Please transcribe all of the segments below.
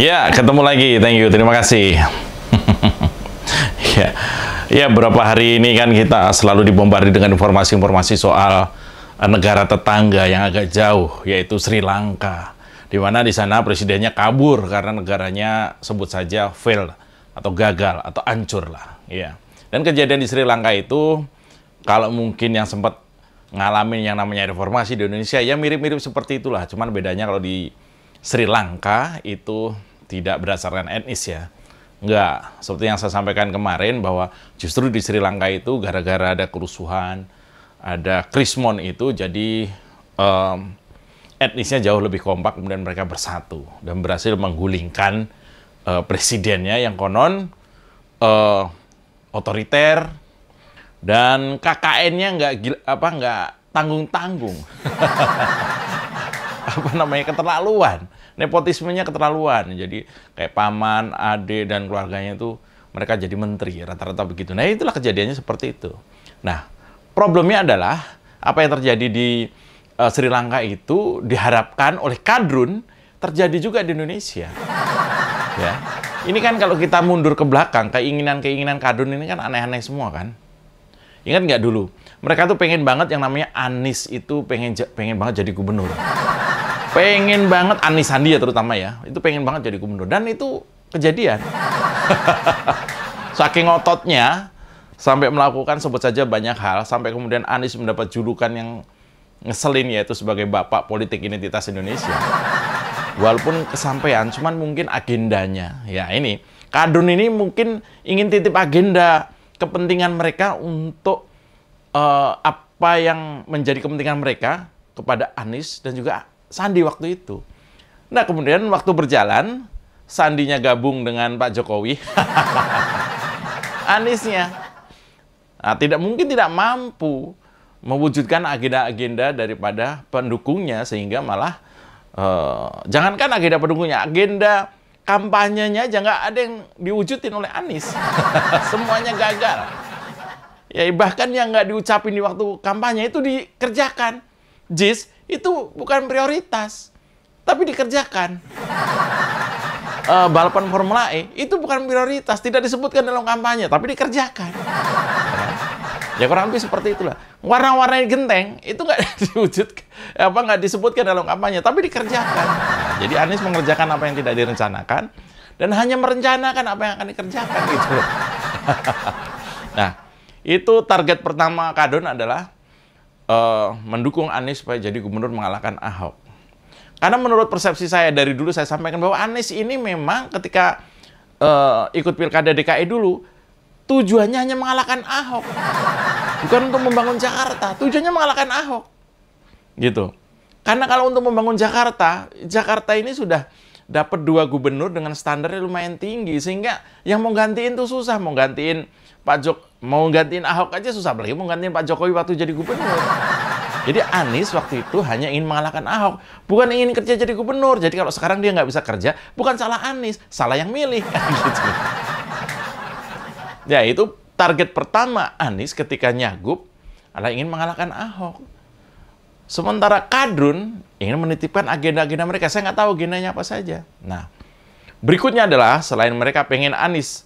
Ya, ketemu lagi. Thank you. Terima kasih. ya. Ya, beberapa hari ini kan kita selalu dibombardi dengan informasi-informasi soal eh, negara tetangga yang agak jauh, yaitu Sri Lanka. Di mana di sana presidennya kabur karena negaranya sebut saja fail atau gagal atau hancur lah, ya. Dan kejadian di Sri Lanka itu kalau mungkin yang sempat ngalamin yang namanya reformasi di Indonesia ya mirip-mirip seperti itulah, cuman bedanya kalau di Sri Lanka itu tidak berdasarkan etnis ya. Enggak, seperti yang saya sampaikan kemarin bahwa justru di Sri Lanka itu gara-gara ada kerusuhan, ada krismon itu jadi um, etnisnya jauh lebih kompak kemudian mereka bersatu dan berhasil menggulingkan uh, presidennya yang konon uh, otoriter dan KKN-nya nggak apa nggak tanggung tanggung apa namanya keterlaluan nepotismenya keterlaluan. Jadi kayak paman, ade dan keluarganya itu mereka jadi menteri rata-rata begitu. Nah, itulah kejadiannya seperti itu. Nah, problemnya adalah apa yang terjadi di uh, Sri Lanka itu diharapkan oleh kadrun terjadi juga di Indonesia. Ya. Ini kan kalau kita mundur ke belakang, keinginan-keinginan kadrun ini kan aneh-aneh semua kan. Ingat nggak dulu? Mereka tuh pengen banget yang namanya Anis itu pengen pengen banget jadi gubernur pengen banget Anis Sandi ya terutama ya itu pengen banget jadi gubernur dan itu kejadian saking ototnya sampai melakukan sebut saja banyak hal sampai kemudian Anis mendapat julukan yang ngeselin yaitu sebagai bapak politik identitas Indonesia walaupun kesampaian cuman mungkin agendanya ya ini kadun ini mungkin ingin titip agenda kepentingan mereka untuk uh, apa yang menjadi kepentingan mereka kepada Anis dan juga Sandi waktu itu. Nah, kemudian waktu berjalan, Sandinya gabung dengan Pak Jokowi. Anisnya, Nah, tidak mungkin tidak mampu mewujudkan agenda-agenda daripada pendukungnya sehingga malah uh, jangankan agenda pendukungnya, agenda kampanyenya aja nggak ada yang diwujudin oleh Anis, Semuanya gagal. Ya bahkan yang nggak diucapin di waktu kampanye itu dikerjakan. JIS itu bukan prioritas, tapi dikerjakan. Uh, balapan Formula E itu bukan prioritas, tidak disebutkan dalam kampanye, tapi dikerjakan. Ya kurang lebih seperti itulah. Warna-warna genteng itu nggak diwujud, apa nggak disebutkan dalam kampanye, tapi dikerjakan. jadi Anies mengerjakan apa yang tidak direncanakan dan hanya merencanakan apa yang akan dikerjakan gitu. nah, itu target pertama Kadon adalah uh, mendukung Anies supaya jadi gubernur mengalahkan Ahok. Karena menurut persepsi saya dari dulu saya sampaikan bahwa Anies ini memang ketika uh, ikut pilkada DKI dulu tujuannya hanya mengalahkan Ahok, bukan untuk membangun Jakarta. Tujuannya mengalahkan Ahok, gitu. Karena kalau untuk membangun Jakarta, Jakarta ini sudah dapat dua gubernur dengan standarnya lumayan tinggi sehingga yang mau gantiin tuh susah mau gantiin Pak Jok Mau gantiin Ahok aja susah beli, mau gantiin Pak Jokowi waktu jadi gubernur. Jadi Anies waktu itu hanya ingin mengalahkan Ahok, bukan ingin kerja jadi gubernur. Jadi kalau sekarang dia nggak bisa kerja, bukan salah Anies, salah yang milih. Gitu. Ya itu target pertama Anies ketika nyagup adalah ingin mengalahkan Ahok. Sementara Kadrun ingin menitipkan agenda-agenda mereka. Saya nggak tahu agendanya apa saja. Nah, berikutnya adalah selain mereka pengen Anies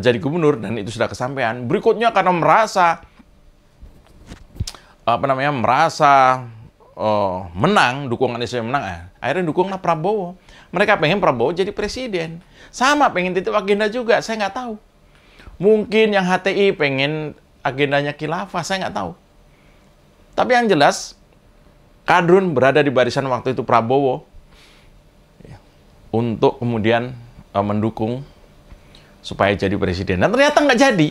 jadi gubernur dan itu sudah kesampaian. Berikutnya karena merasa apa namanya merasa uh, menang, dukungan saya menang, eh, akhirnya dukunglah Prabowo. Mereka pengen Prabowo jadi presiden. Sama pengen titip agenda juga, saya nggak tahu. Mungkin yang HTI pengen agendanya khilafah, saya nggak tahu. Tapi yang jelas, Kadrun berada di barisan waktu itu Prabowo untuk kemudian eh, mendukung supaya jadi presiden. Dan ternyata nggak jadi.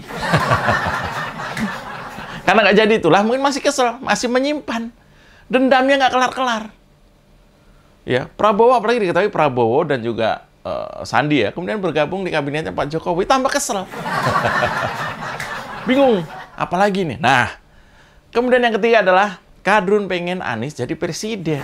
Karena nggak jadi itulah mungkin masih kesel, masih menyimpan. Dendamnya nggak kelar-kelar. Ya, Prabowo apalagi diketahui Prabowo dan juga uh, Sandi ya, kemudian bergabung di kabinetnya Pak Jokowi tambah kesel. Bingung, apalagi nih. Nah, kemudian yang ketiga adalah Kadrun pengen Anies jadi presiden.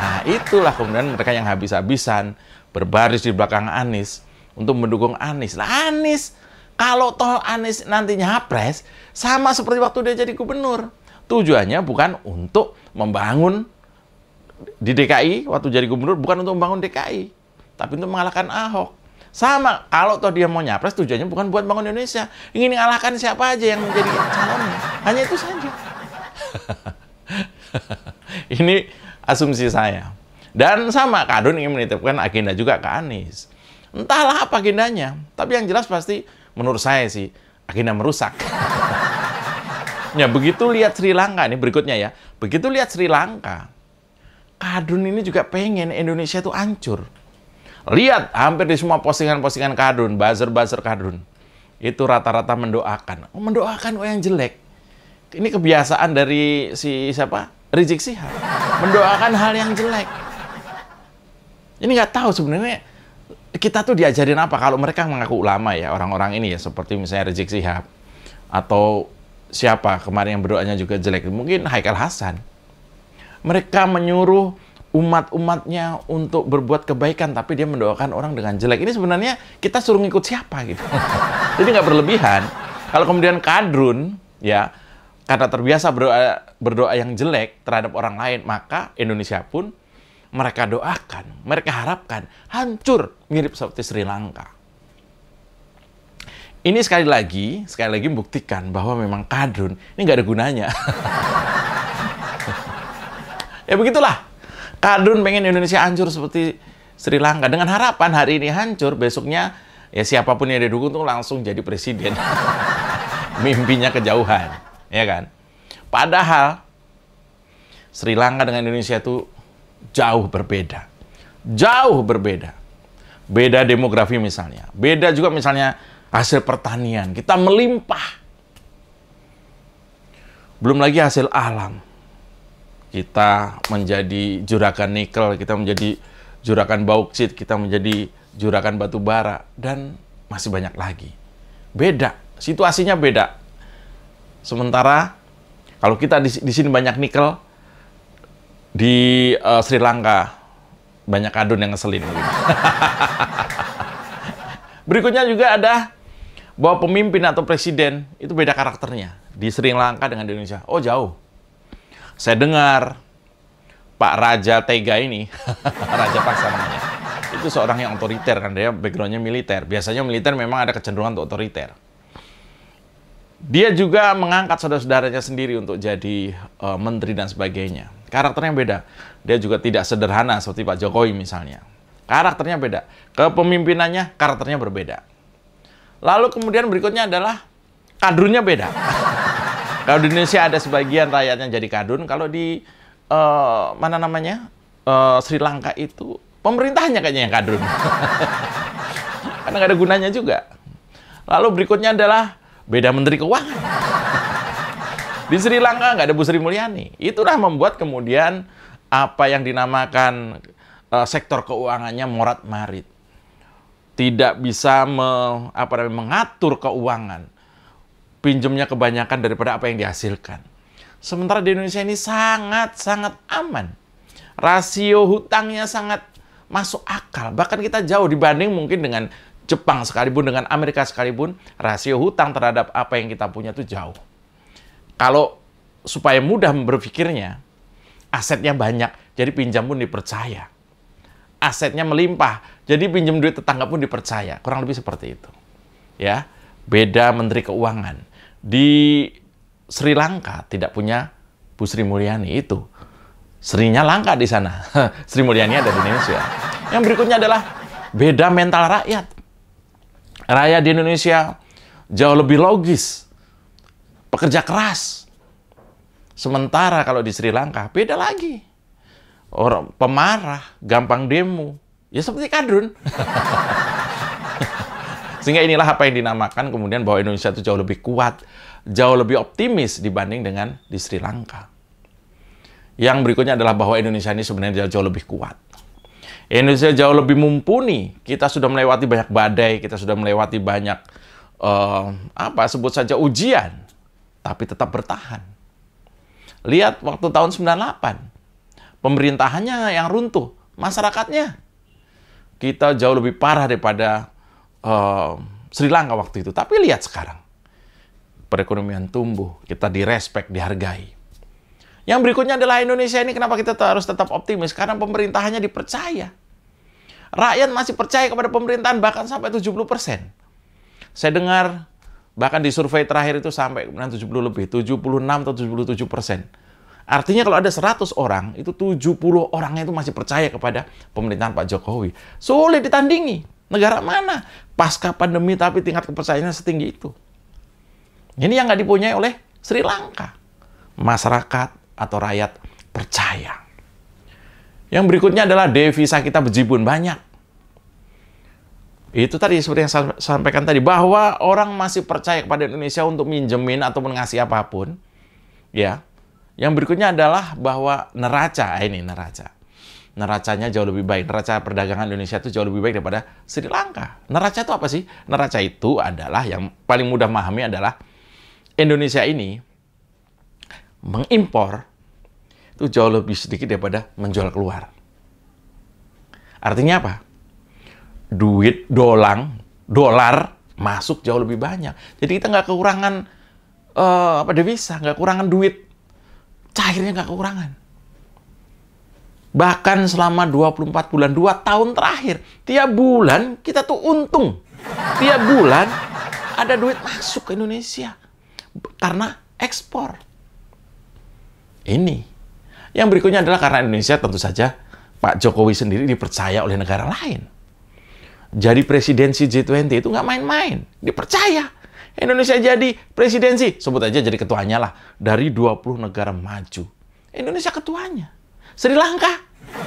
Nah, itulah kemudian mereka yang habis-habisan berbaris di belakang Anies untuk mendukung Anies. Lah Anies, kalau toh Anies nantinya nyapres, sama seperti waktu dia jadi gubernur. Tujuannya bukan untuk membangun di DKI, waktu jadi gubernur bukan untuk membangun DKI, tapi untuk mengalahkan Ahok. Sama, kalau toh dia mau nyapres tujuannya bukan buat bangun Indonesia. Ingin mengalahkan siapa aja yang menjadi calonnya. Hanya itu saja. Ini asumsi saya. Dan sama, Kadun ingin menitipkan agenda juga ke Anies. Entahlah apa agendanya. Tapi yang jelas pasti menurut saya sih agenda merusak. ya begitu lihat Sri Lanka ini berikutnya ya. Begitu lihat Sri Lanka, Kadun ini juga pengen Indonesia itu hancur. Lihat hampir di semua postingan-postingan Kadun, buzzer-buzzer Kadun. Itu rata-rata mendoakan. Oh, mendoakan kok oh, yang jelek. Ini kebiasaan dari si siapa? Rizik Sihab. Mendoakan hal yang jelek. Ini nggak tahu sebenarnya kita tuh diajarin apa kalau mereka mengaku ulama ya orang-orang ini ya seperti misalnya Rizik Sihab atau siapa kemarin yang berdoanya juga jelek mungkin Haikal Hasan mereka menyuruh umat-umatnya untuk berbuat kebaikan tapi dia mendoakan orang dengan jelek ini sebenarnya kita suruh ngikut siapa gitu jadi nggak berlebihan kalau kemudian kadrun ya karena terbiasa berdoa berdoa yang jelek terhadap orang lain maka Indonesia pun mereka doakan, mereka harapkan, hancur mirip seperti Sri Lanka. Ini sekali lagi, sekali lagi membuktikan bahwa memang kadrun ini nggak ada gunanya. ya begitulah, kadrun pengen Indonesia hancur seperti Sri Lanka dengan harapan hari ini hancur, besoknya ya siapapun yang didukung tuh langsung jadi presiden. Mimpinya kejauhan, ya kan? Padahal Sri Lanka dengan Indonesia tuh jauh berbeda. Jauh berbeda. Beda demografi misalnya. Beda juga misalnya hasil pertanian. Kita melimpah. Belum lagi hasil alam. Kita menjadi juragan nikel, kita menjadi juragan bauksit, kita menjadi juragan batu bara, dan masih banyak lagi. Beda. Situasinya beda. Sementara kalau kita di, di sini banyak nikel, di uh, Sri Lanka banyak kadun yang ngeselin. Berikutnya juga ada bahwa pemimpin atau presiden itu beda karakternya di Sri Lanka dengan di Indonesia. Oh jauh. Saya dengar Pak Raja Tega ini, Raja Paksa namanya, itu seorang yang otoriter kan dia backgroundnya militer. Biasanya militer memang ada kecenderungan untuk otoriter. Dia juga mengangkat saudara-saudaranya sendiri untuk jadi uh, menteri dan sebagainya Karakternya beda. Dia juga tidak sederhana seperti Pak Jokowi misalnya. Karakternya beda. Kepemimpinannya karakternya berbeda. Lalu kemudian berikutnya adalah kadrunnya beda. kalau di Indonesia ada sebagian rakyatnya jadi kadrun, kalau di uh, mana namanya uh, Sri Lanka itu pemerintahnya kayaknya yang kadrun. Karena nggak ada gunanya juga. Lalu berikutnya adalah beda menteri keuangan. Di Sri Lanka nggak ada Bu Sri Mulyani. Itulah membuat kemudian apa yang dinamakan uh, sektor keuangannya morat marit. Tidak bisa me, apa mengatur keuangan. Pinjamnya kebanyakan daripada apa yang dihasilkan. Sementara di Indonesia ini sangat-sangat aman. Rasio hutangnya sangat masuk akal. Bahkan kita jauh dibanding mungkin dengan Jepang sekalipun dengan Amerika sekalipun rasio hutang terhadap apa yang kita punya itu jauh. Kalau supaya mudah berpikirnya, asetnya banyak, jadi pinjam pun dipercaya. Asetnya melimpah, jadi pinjam duit tetangga pun dipercaya. Kurang lebih seperti itu. Ya, beda menteri keuangan. Di Sri Lanka tidak punya Bu Sri Mulyani itu. Serinya langka di sana. Sri Mulyani ada di Indonesia. Yang berikutnya adalah beda mental rakyat. Rakyat di Indonesia jauh lebih logis pekerja keras. Sementara kalau di Sri Lanka beda lagi. Orang pemarah, gampang demo. Ya seperti kadrun. Sehingga inilah apa yang dinamakan kemudian bahwa Indonesia itu jauh lebih kuat, jauh lebih optimis dibanding dengan di Sri Lanka. Yang berikutnya adalah bahwa Indonesia ini sebenarnya jauh lebih kuat. Indonesia jauh lebih mumpuni. Kita sudah melewati banyak badai, kita sudah melewati banyak uh, apa sebut saja ujian tapi tetap bertahan. Lihat waktu tahun 98, pemerintahannya yang runtuh, masyarakatnya. Kita jauh lebih parah daripada uh, Sri Lanka waktu itu. Tapi lihat sekarang, perekonomian tumbuh, kita direspek, dihargai. Yang berikutnya adalah Indonesia ini kenapa kita harus tetap optimis? Karena pemerintahannya dipercaya. Rakyat masih percaya kepada pemerintahan bahkan sampai 70%. Saya dengar Bahkan di survei terakhir itu sampai 70 lebih, 76 atau 77 persen. Artinya kalau ada 100 orang, itu 70 orangnya itu masih percaya kepada pemerintahan Pak Jokowi. Sulit ditandingi. Negara mana? Pasca pandemi tapi tingkat kepercayaannya setinggi itu. Ini yang nggak dipunyai oleh Sri Lanka. Masyarakat atau rakyat percaya. Yang berikutnya adalah devisa kita berjibun banyak. Itu tadi seperti yang saya sampaikan tadi bahwa orang masih percaya kepada Indonesia untuk minjemin atau mengasih apapun. Ya. Yang berikutnya adalah bahwa neraca eh, ini neraca. Neracanya jauh lebih baik. Neraca perdagangan Indonesia itu jauh lebih baik daripada Sri Lanka. Neraca itu apa sih? Neraca itu adalah yang paling mudah memahami adalah Indonesia ini mengimpor itu jauh lebih sedikit daripada menjual keluar. Artinya apa? duit dolang dolar masuk jauh lebih banyak jadi kita nggak kekurangan uh, apa devisa nggak kekurangan duit cairnya nggak kekurangan bahkan selama 24 bulan dua tahun terakhir tiap bulan kita tuh untung tiap bulan ada duit masuk ke Indonesia karena ekspor ini yang berikutnya adalah karena Indonesia tentu saja Pak Jokowi sendiri dipercaya oleh negara lain jadi presidensi G20 itu nggak main-main. Dipercaya. Indonesia jadi presidensi. Sebut aja jadi ketuanya lah. Dari 20 negara maju. Indonesia ketuanya. Sri Lanka.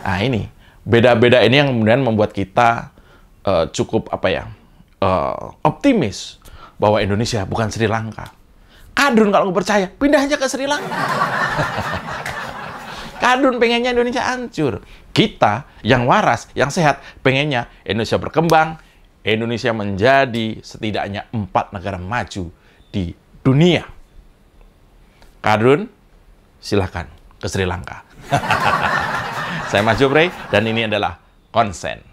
Nah ini. Beda-beda ini yang kemudian membuat kita uh, cukup apa ya uh, optimis bahwa Indonesia bukan Sri Lanka. Kadrun kalau nggak percaya, pindah aja ke Sri Lanka. Kadun pengennya Indonesia hancur. Kita yang waras, yang sehat, pengennya Indonesia berkembang, Indonesia menjadi setidaknya empat negara maju di dunia. Kadun, silahkan ke Sri Lanka. Saya Mas Jubre, dan ini adalah Konsen.